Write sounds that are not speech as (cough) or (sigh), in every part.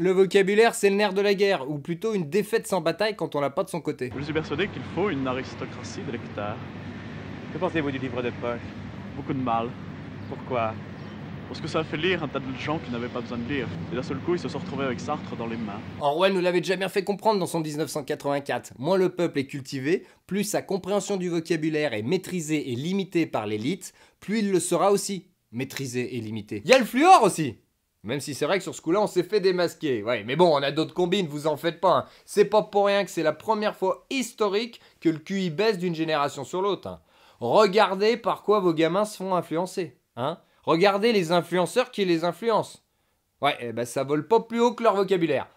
Le vocabulaire, c'est le nerf de la guerre, ou plutôt une défaite sans bataille quand on l'a pas de son côté. Je suis persuadé qu'il faut une aristocratie de lecteurs. Que pensez-vous du livre d'époque Beaucoup de mal. Pourquoi parce que ça a fait lire un tas de gens qui n'avaient pas besoin de lire. Et d'un seul coup, ils se sont retrouvés avec Sartre dans les mains. Orwell nous l'avait déjà bien fait comprendre dans son 1984. Moins le peuple est cultivé, plus sa compréhension du vocabulaire est maîtrisée et limitée par l'élite, plus il le sera aussi. Maîtrisé et limité. Il y a le fluor aussi même si c'est vrai que sur ce coup-là, on s'est fait démasquer. Ouais, mais bon, on a d'autres combines, vous en faites pas. Hein. C'est pas pour rien que c'est la première fois historique que le QI baisse d'une génération sur l'autre. Hein. Regardez par quoi vos gamins se font influencer. Hein. Regardez les influenceurs qui les influencent. Ouais, et eh ben ça vole pas plus haut que leur vocabulaire.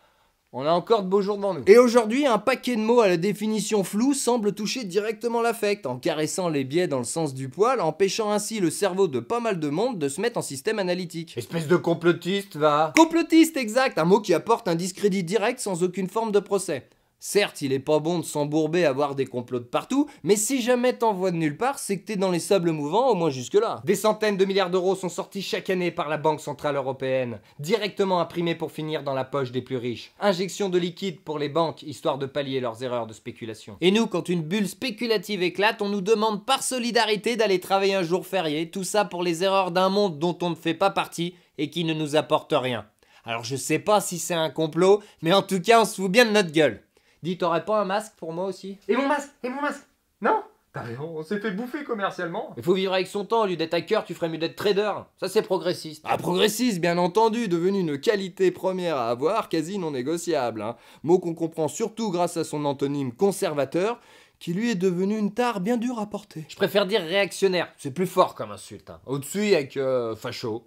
On a encore de beaux jours devant nous. Et aujourd'hui, un paquet de mots à la définition floue semble toucher directement l'affect, en caressant les biais dans le sens du poil, empêchant ainsi le cerveau de pas mal de monde de se mettre en système analytique. Espèce de complotiste, va Complotiste, exact Un mot qui apporte un discrédit direct sans aucune forme de procès. Certes, il est pas bon de s'embourber à voir des complots de partout, mais si jamais t'en vois de nulle part, c'est que t'es dans les sables mouvants au moins jusque-là. Des centaines de milliards d'euros sont sortis chaque année par la Banque Centrale Européenne, directement imprimés pour finir dans la poche des plus riches. Injection de liquide pour les banques, histoire de pallier leurs erreurs de spéculation. Et nous, quand une bulle spéculative éclate, on nous demande par solidarité d'aller travailler un jour férié, tout ça pour les erreurs d'un monde dont on ne fait pas partie et qui ne nous apporte rien. Alors je sais pas si c'est un complot, mais en tout cas on se fout bien de notre gueule. Dis, t'aurais pas un masque pour moi aussi Et mon masque Et mon masque Non T'as bah on s'est fait bouffer commercialement. Il faut vivre avec son temps, au lieu d'être hacker, tu ferais mieux d'être trader. Ça c'est progressiste. Ah progressiste, bien entendu, devenu une qualité première à avoir, quasi non négociable. Hein. Mot qu'on comprend surtout grâce à son antonyme conservateur, qui lui est devenu une tare bien dure à porter. Je préfère dire réactionnaire, c'est plus fort comme insulte. Hein. Au-dessus avec euh, facho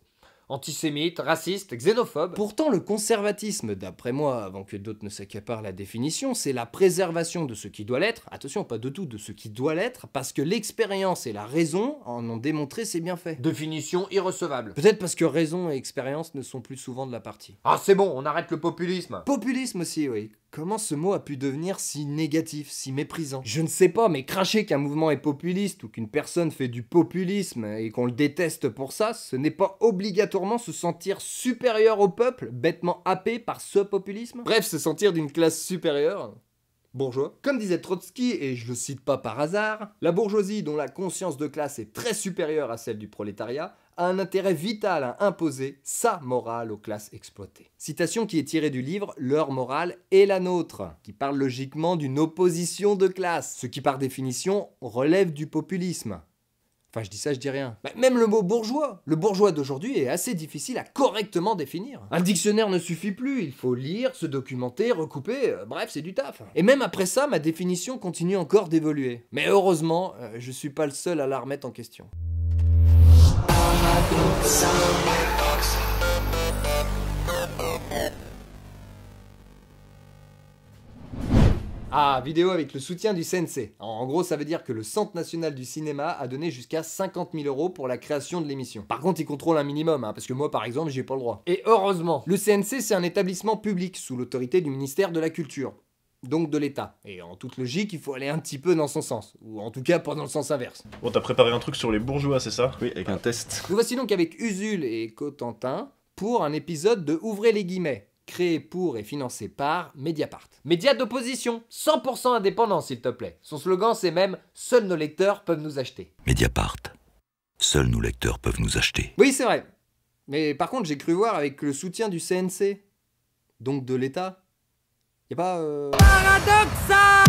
antisémite, raciste, xénophobe. Pourtant, le conservatisme, d'après moi, avant que d'autres ne s'accaparent la définition, c'est la préservation de ce qui doit l'être, attention, pas de tout, de ce qui doit l'être, parce que l'expérience et la raison en ont démontré ses bienfaits. Définition irrecevable. Peut-être parce que raison et expérience ne sont plus souvent de la partie. Ah, c'est bon, on arrête le populisme. Populisme aussi, oui. Comment ce mot a pu devenir si négatif, si méprisant Je ne sais pas, mais cracher qu'un mouvement est populiste ou qu'une personne fait du populisme et qu'on le déteste pour ça, ce n'est pas obligatoirement se sentir supérieur au peuple, bêtement happé par ce populisme Bref, se sentir d'une classe supérieure bourgeois. Comme disait Trotsky, et je le cite pas par hasard, la bourgeoisie dont la conscience de classe est très supérieure à celle du prolétariat a un intérêt vital à imposer sa morale aux classes exploitées. Citation qui est tirée du livre Leur morale et la nôtre, qui parle logiquement d'une opposition de classe, ce qui par définition relève du populisme. Enfin, je dis ça, je dis rien. même le mot bourgeois, le bourgeois d'aujourd'hui est assez difficile à correctement définir. Un dictionnaire ne suffit plus, il faut lire, se documenter, recouper, euh, bref, c'est du taf. Et même après ça, ma définition continue encore d'évoluer. Mais heureusement, je euh, je suis pas le seul à la remettre en question. Ah, vidéo avec le soutien du CNC. En gros, ça veut dire que le Centre national du cinéma a donné jusqu'à 50 000 euros pour la création de l'émission. Par contre, il contrôle un minimum, hein, parce que moi, par exemple, j'ai pas le droit. Et heureusement, le CNC, c'est un établissement public sous l'autorité du ministère de la Culture donc de l'État. Et en toute logique, il faut aller un petit peu dans son sens, ou en tout cas pas dans le sens inverse. Bon, t'as préparé un truc sur les bourgeois, c'est ça Oui, avec un test. Nous voici donc avec Usul et Cotentin pour un épisode de Ouvrez les guillemets, créé pour et financé par Mediapart. Média d'opposition, 100% indépendant s'il te plaît. Son slogan c'est même Seuls nos lecteurs peuvent nous acheter. Mediapart. Seuls nos lecteurs peuvent nous acheter. Oui, c'est vrai. Mais par contre, j'ai cru voir avec le soutien du CNC, donc de l'État. Bah, euh, pas... Hein.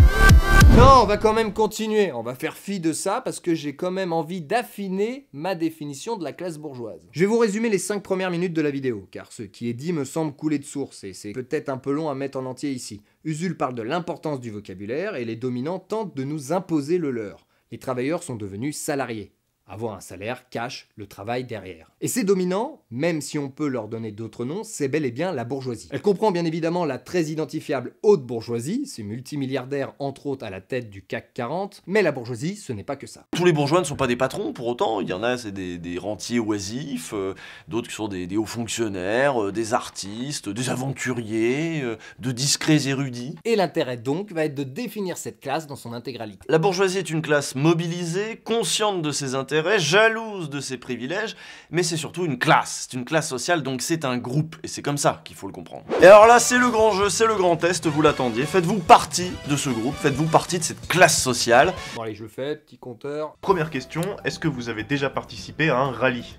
Non, on va quand même continuer. On va faire fi de ça parce que j'ai quand même envie d'affiner ma définition de la classe bourgeoise. Je vais vous résumer les 5 premières minutes de la vidéo, car ce qui est dit me semble couler de source et c'est peut-être un peu long à mettre en entier ici. Usul parle de l'importance du vocabulaire et les dominants tentent de nous imposer le leur. Les travailleurs sont devenus salariés avoir un salaire cache le travail derrière. Et ces dominants, même si on peut leur donner d'autres noms, c'est bel et bien la bourgeoisie. Elle comprend bien évidemment la très identifiable haute bourgeoisie, ces multimilliardaires entre autres à la tête du CAC 40, mais la bourgeoisie, ce n'est pas que ça. Tous les bourgeois ne sont pas des patrons pour autant, il y en a c'est des, rentiers oisifs, euh, d'autres qui sont des, hauts fonctionnaires, euh, des artistes, des aventuriers, euh, de discrets érudits. Et l'intérêt donc va être de définir cette classe dans son intégralité. La bourgeoisie est une classe mobilisée, consciente de ses intérêts, jalouse de ses privilèges, mais c'est surtout une classe, c'est une classe sociale, donc c'est un groupe, et c'est comme ça qu'il faut le comprendre. Et alors là, c'est le grand jeu, c'est le grand test, vous l'attendiez, faites-vous partie de ce groupe, faites-vous partie de cette classe sociale. Bon allez, je le fais, petit compteur. Première question, est-ce que vous avez déjà participé à un rallye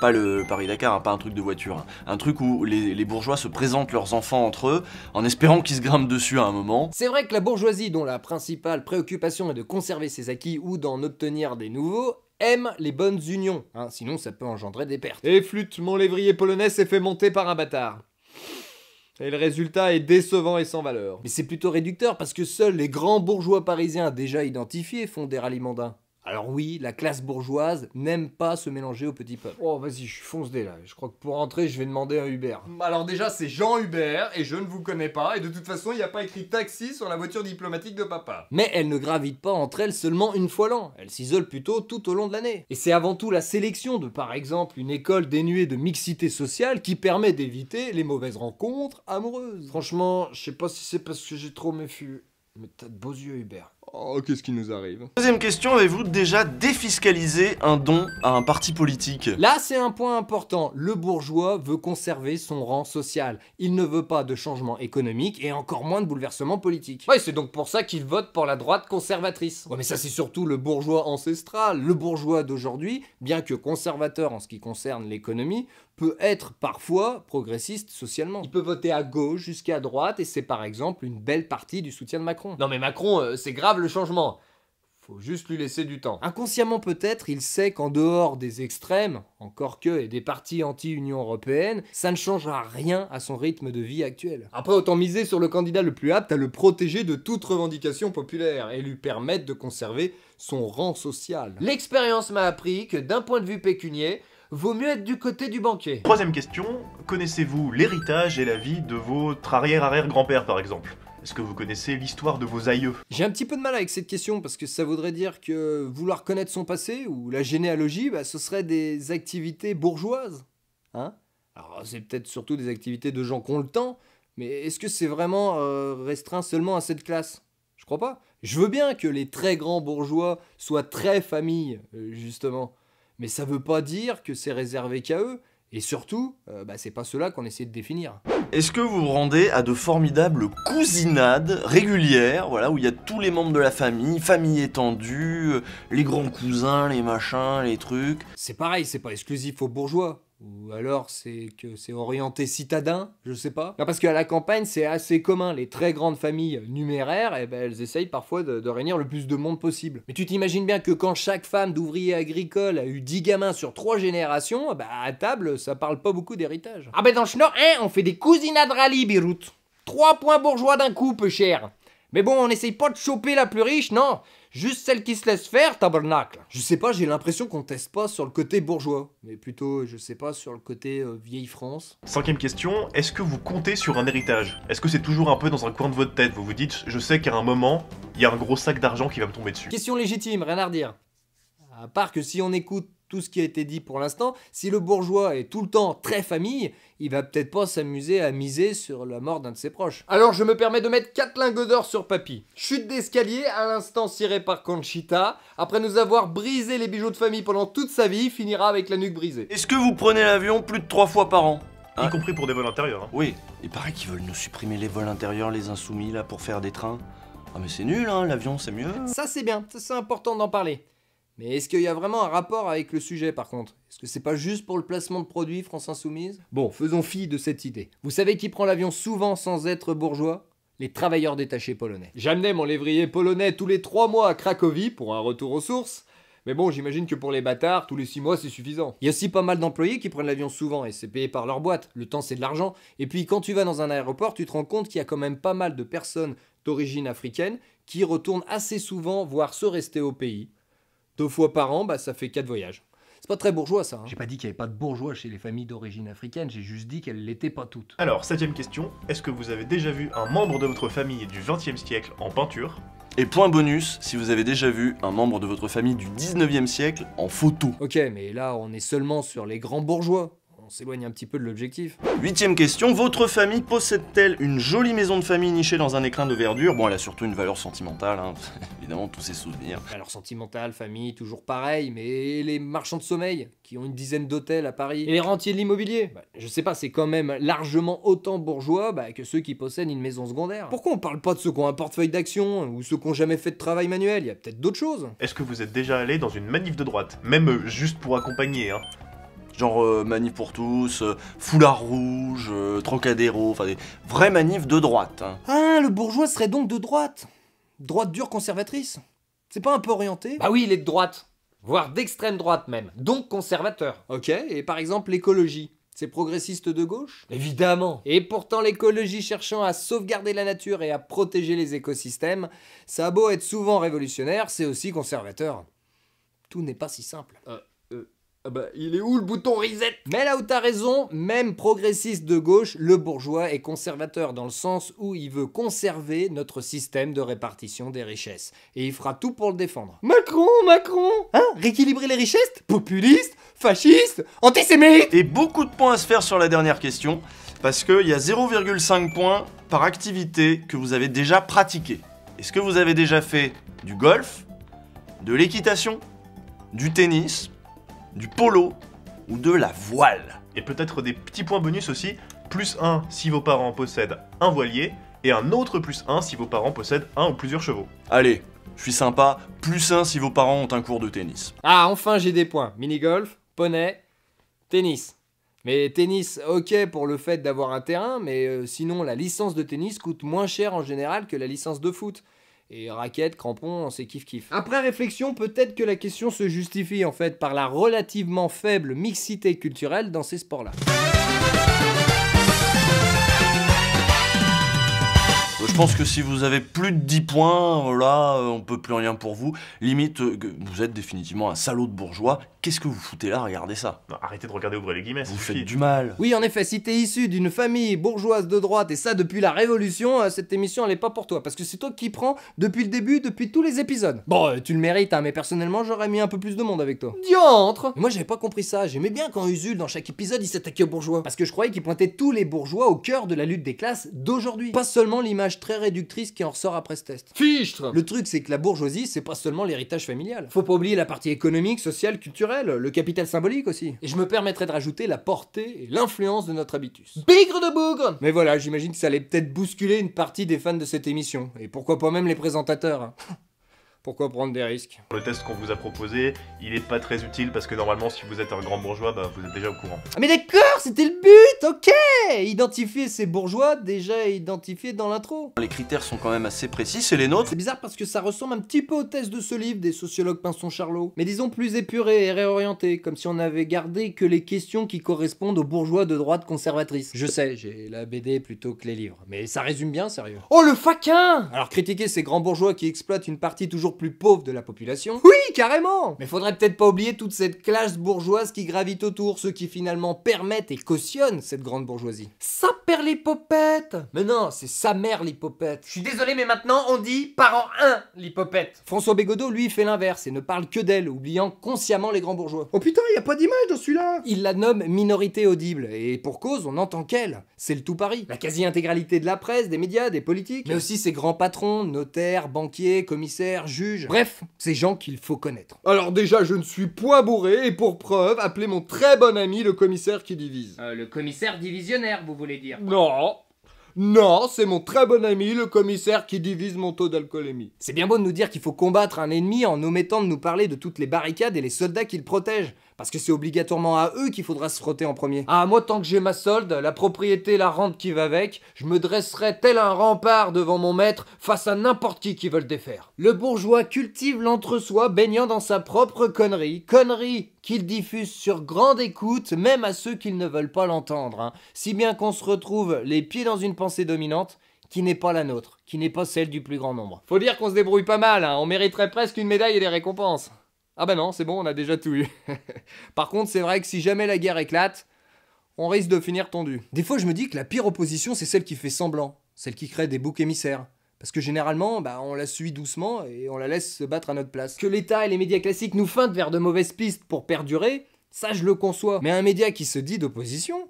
pas le Paris-Dakar, hein, pas un truc de voiture, hein. un truc où les, bourgeois se présentent leurs enfants entre eux en espérant qu'ils se grimpent dessus à un moment. C'est vrai que la bourgeoisie, dont la principale préoccupation est de conserver ses acquis ou d'en obtenir des nouveaux, Aime les bonnes unions, hein, sinon ça peut engendrer des pertes. Et flûte, mon lévrier polonais s'est fait monter par un bâtard. Et le résultat est décevant et sans valeur. Mais c'est plutôt réducteur parce que seuls les grands bourgeois parisiens déjà identifiés font des ralliements alors oui, la classe bourgeoise n'aime pas se mélanger au petit peuple. Oh vas-y, je suis dès là. Je crois que pour rentrer, je vais demander à Hubert. Alors déjà, c'est Jean Hubert et je ne vous connais pas et de toute façon, il n'y a pas écrit taxi sur la voiture diplomatique de papa. Mais elle ne gravite pas entre elles seulement une fois l'an. elle s'isole plutôt tout au long de l'année. Et c'est avant tout la sélection de par exemple une école dénuée de mixité sociale qui permet d'éviter les mauvaises rencontres amoureuses. Franchement, je sais pas si c'est parce que j'ai trop mes mais t'as de beaux yeux Hubert. Oh, qu'est-ce qui nous arrive Deuxième question, avez-vous déjà défiscalisé un don à un parti politique Là, c'est un point important. Le bourgeois veut conserver son rang social. Il ne veut pas de changement économique et encore moins de bouleversement politique. Ouais, c'est donc pour ça qu'il vote pour la droite conservatrice. Ouais, mais ça, c'est surtout le bourgeois ancestral. Le bourgeois d'aujourd'hui, bien que conservateur en ce qui concerne l'économie, peut être parfois progressiste socialement. Il peut voter à gauche jusqu'à droite et c'est par exemple une belle partie du soutien de Macron. Non mais Macron, euh, c'est grave le changement. Faut juste lui laisser du temps. Inconsciemment peut-être, il sait qu'en dehors des extrêmes, encore que, et des partis anti-Union européenne, ça ne changera rien à son rythme de vie actuel. Après, autant miser sur le candidat le plus apte à le protéger de toute revendication populaire et lui permettre de conserver son rang social. L'expérience m'a appris que d'un point de vue pécunier, vaut mieux être du côté du banquier. Troisième question, connaissez-vous l'héritage et la vie de votre arrière-arrière-grand-père par exemple est-ce que vous connaissez l'histoire de vos aïeux J'ai un petit peu de mal avec cette question parce que ça voudrait dire que vouloir connaître son passé ou la généalogie, bah, ce serait des activités bourgeoises. Hein Alors c'est peut-être surtout des activités de gens qui ont le temps, mais est-ce que c'est vraiment euh, restreint seulement à cette classe Je crois pas. Je veux bien que les très grands bourgeois soient très famille, euh, justement. Mais ça veut pas dire que c'est réservé qu'à eux et surtout, euh, bah, c'est pas cela qu'on essaie de définir. Est-ce que vous vous rendez à de formidables cousinades régulières, voilà, où il y a tous les membres de la famille, famille étendue, euh, les grands cousins, les machins, les trucs C'est pareil, c'est pas exclusif aux bourgeois ou alors c'est que c'est orienté citadin, je sais pas. Non, parce qu'à la campagne, c'est assez commun. Les très grandes familles numéraires, eh ben, elles essayent parfois de, réunir le plus de monde possible. Mais tu t'imagines bien que quand chaque femme d'ouvrier agricole a eu 10 gamins sur 3 générations, bah à table, ça parle pas beaucoup d'héritage. Ah ben dans Schnorr, hein, on fait des cousinades rallye, Beyrouth. 3 points bourgeois d'un coup, peu cher. Mais bon, on essaye pas de choper la plus riche, non Juste celle qui se laisse faire, tabernacle. Je sais pas, j'ai l'impression qu'on teste pas sur le côté bourgeois, mais plutôt, je sais pas, sur le côté euh, vieille France. Cinquième question, est-ce que vous comptez sur un héritage Est-ce que c'est toujours un peu dans un coin de votre tête Vous vous dites, je sais qu'à un moment, il y a un gros sac d'argent qui va me tomber dessus. Question légitime, rien à redire. À part que si on écoute tout ce qui a été dit pour l'instant. Si le bourgeois est tout le temps très famille, il va peut-être pas s'amuser à miser sur la mort d'un de ses proches. Alors je me permets de mettre quatre lingots d'or sur papy. Chute d'escalier, à l'instant ciré par Conchita, après nous avoir brisé les bijoux de famille pendant toute sa vie, finira avec la nuque brisée. Est-ce que vous prenez l'avion plus de trois fois par an Y hein compris pour des vols intérieurs. Hein. Oui, il paraît qu'ils veulent nous supprimer les vols intérieurs, les insoumis, là, pour faire des trains. Ah mais c'est nul, hein, l'avion c'est mieux. Ça c'est bien, c'est important d'en parler. Mais est-ce qu'il y a vraiment un rapport avec le sujet par contre Est-ce que c'est pas juste pour le placement de produits France Insoumise Bon, faisons fi de cette idée. Vous savez qui prend l'avion souvent sans être bourgeois Les travailleurs détachés polonais. J'amenais mon lévrier polonais tous les trois mois à Cracovie pour un retour aux sources. Mais bon, j'imagine que pour les bâtards, tous les six mois, c'est suffisant. Il y a aussi pas mal d'employés qui prennent l'avion souvent et c'est payé par leur boîte. Le temps, c'est de l'argent. Et puis, quand tu vas dans un aéroport, tu te rends compte qu'il y a quand même pas mal de personnes d'origine africaine qui retournent assez souvent, voire se rester au pays deux fois par an, bah, ça fait quatre voyages. C'est pas très bourgeois ça. Hein. J'ai pas dit qu'il y avait pas de bourgeois chez les familles d'origine africaine, j'ai juste dit qu'elles l'étaient pas toutes. Alors, septième question, est-ce que vous avez déjà vu un membre de votre famille du XXe siècle en peinture et point bonus, si vous avez déjà vu un membre de votre famille du 19e siècle en photo. Ok, mais là on est seulement sur les grands bourgeois on s'éloigne un petit peu de l'objectif. Huitième question, votre famille possède-t-elle une jolie maison de famille nichée dans un écrin de verdure Bon, elle a surtout une valeur sentimentale, hein. (laughs) évidemment, tous ces souvenirs. Alors sentimentale, famille, toujours pareil, mais les marchands de sommeil, qui ont une dizaine d'hôtels à Paris, et les rentiers de l'immobilier, bah, je sais pas, c'est quand même largement autant bourgeois bah, que ceux qui possèdent une maison secondaire. Pourquoi on parle pas de ceux qui ont un portefeuille d'action, ou ceux qui ont jamais fait de travail manuel Il y a peut-être d'autres choses. Est-ce que vous êtes déjà allé dans une manif de droite Même juste pour accompagner, hein genre euh, manif pour tous, euh, foulard rouge, euh, trocadéro, enfin des vraies manifs de droite. Hein. Ah, le bourgeois serait donc de droite Droite dure conservatrice C'est pas un peu orienté Bah oui, il est de droite, voire d'extrême droite même, donc conservateur. Ok, et par exemple l'écologie, c'est progressiste de gauche Évidemment. Et pourtant, l'écologie cherchant à sauvegarder la nature et à protéger les écosystèmes, ça a beau être souvent révolutionnaire, c'est aussi conservateur. Tout n'est pas si simple. Ah bah, il est où le bouton reset Mais là où t'as raison, même progressiste de gauche, le bourgeois est conservateur dans le sens où il veut conserver notre système de répartition des richesses. Et il fera tout pour le défendre. Macron, Macron Hein Rééquilibrer les richesses Populiste Fasciste Antisémite Et beaucoup de points à se faire sur la dernière question, parce qu'il y a 0,5 points par activité que vous avez déjà pratiquée. Est-ce que vous avez déjà fait du golf, de l'équitation, du tennis du polo ou de la voile. Et peut-être des petits points bonus aussi, plus 1 si vos parents possèdent un voilier, et un autre plus 1 si vos parents possèdent un ou plusieurs chevaux. Allez, je suis sympa, plus 1 si vos parents ont un cours de tennis. Ah, enfin j'ai des points. Mini-golf, poney, tennis. Mais tennis, ok pour le fait d'avoir un terrain, mais euh, sinon la licence de tennis coûte moins cher en général que la licence de foot. Et crampons, crampon, c'est kiff-kiff. Après réflexion, peut-être que la question se justifie en fait par la relativement faible mixité culturelle dans ces sports-là. Je pense que si vous avez plus de 10 points, là, euh, on peut plus rien pour vous. Limite, euh, vous êtes définitivement un salaud de bourgeois. Qu'est-ce que vous foutez là Regardez ça. arrêtez de regarder, ouvrir les guillemets. Vous faites du mal. Oui, en effet, si t'es issu d'une famille bourgeoise de droite et ça depuis la Révolution, euh, cette émission elle est pas pour toi parce que c'est toi qui prends depuis le début, depuis tous les épisodes. Bon, tu le mérites, hein, mais personnellement, j'aurais mis un peu plus de monde avec toi. Diantre Moi, j'avais pas compris ça. J'aimais bien quand Usul, dans chaque épisode, il s'attaquait aux bourgeois parce que je croyais qu'il pointait tous les bourgeois au cœur de la lutte des classes d'aujourd'hui. Pas seulement l'image réductrice qui en ressort après ce test. Fichtre Le truc, c'est que la bourgeoisie, c'est pas seulement l'héritage familial. Faut pas oublier la partie économique, sociale, culturelle, le capital symbolique aussi. Et je me permettrais de rajouter la portée et l'influence de notre habitus. Bigre de bougre Mais voilà, j'imagine que ça allait peut-être bousculer une partie des fans de cette émission. Et pourquoi pas même les présentateurs. Hein. (laughs) pourquoi prendre des risques Le test qu'on vous a proposé, il est pas très utile parce que normalement, si vous êtes un grand bourgeois, bah, vous êtes déjà au courant. Ah mais d'accord c'était le but, ok Identifier ces bourgeois déjà identifiés dans l'intro. Les critères sont quand même assez précis, c'est les nôtres. C'est bizarre parce que ça ressemble un petit peu au test de ce livre des sociologues Pinson-Charlot, mais disons plus épuré et réorienté, comme si on avait gardé que les questions qui correspondent aux bourgeois de droite conservatrice. Je sais, j'ai la BD plutôt que les livres, mais ça résume bien, sérieux. Oh le faquin Alors critiquer ces grands bourgeois qui exploitent une partie toujours plus pauvre de la population Oui, carrément Mais faudrait peut-être pas oublier toute cette classe bourgeoise qui gravite autour, ceux qui finalement permettent et cautionne cette grande bourgeoisie. Ça père l'hypopète Mais non, c'est sa mère l'hypopète. Je suis désolé, mais maintenant on dit parent 1 l'hypopète. François Bégodeau, lui, fait l'inverse et ne parle que d'elle, oubliant consciemment les grands bourgeois. Oh putain, y a pas d'image dans celui-là Il la nomme minorité audible, et pour cause, on n'entend qu'elle. C'est le tout Paris. La quasi-intégralité de la presse, des médias, des politiques, mais aussi ses grands patrons, notaires, banquiers, commissaires, juges. Bref, ces gens qu'il faut connaître. Alors déjà, je ne suis point bourré, et pour preuve, appelez mon très bon ami le commissaire qui divise. Euh, le commissaire divisionnaire, vous voulez dire Non non, c'est mon très bon ami, le commissaire, qui divise mon taux d'alcoolémie. C'est bien beau de nous dire qu'il faut combattre un ennemi en omettant de nous parler de toutes les barricades et les soldats qu'il protège. Parce que c'est obligatoirement à eux qu'il faudra se frotter en premier. Ah, moi, tant que j'ai ma solde, la propriété, la rente qui va avec, je me dresserai tel un rempart devant mon maître face à n'importe qui qui veut le défaire. Le bourgeois cultive l'entre-soi baignant dans sa propre connerie. Connerie qu'il diffuse sur grande écoute, même à ceux qui ne veulent pas l'entendre. Hein. Si bien qu'on se retrouve les pieds dans une pensée dominante, qui n'est pas la nôtre, qui n'est pas celle du plus grand nombre. Faut dire qu'on se débrouille pas mal, hein. on mériterait presque une médaille et des récompenses. Ah bah non, c'est bon, on a déjà tout eu. (laughs) Par contre, c'est vrai que si jamais la guerre éclate, on risque de finir tendu. Des fois, je me dis que la pire opposition, c'est celle qui fait semblant, celle qui crée des boucs émissaires. Parce que généralement, bah, on la suit doucement et on la laisse se battre à notre place. Que l'État et les médias classiques nous feintent vers de mauvaises pistes pour perdurer, ça je le conçois. Mais un média qui se dit d'opposition,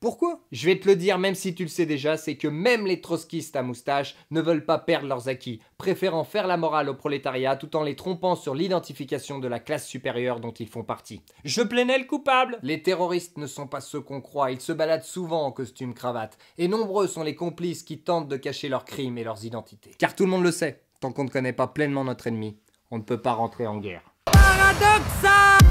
pourquoi Je vais te le dire même si tu le sais déjà, c'est que même les trotskistes à moustache ne veulent pas perdre leurs acquis, préférant faire la morale au prolétariat tout en les trompant sur l'identification de la classe supérieure dont ils font partie. Je plaignais le coupable Les terroristes ne sont pas ceux qu'on croit, ils se baladent souvent en costume cravate, et nombreux sont les complices qui tentent de cacher leurs crimes et leurs identités. Car tout le monde le sait, tant qu'on ne connaît pas pleinement notre ennemi, on ne peut pas rentrer en guerre. Paradoxal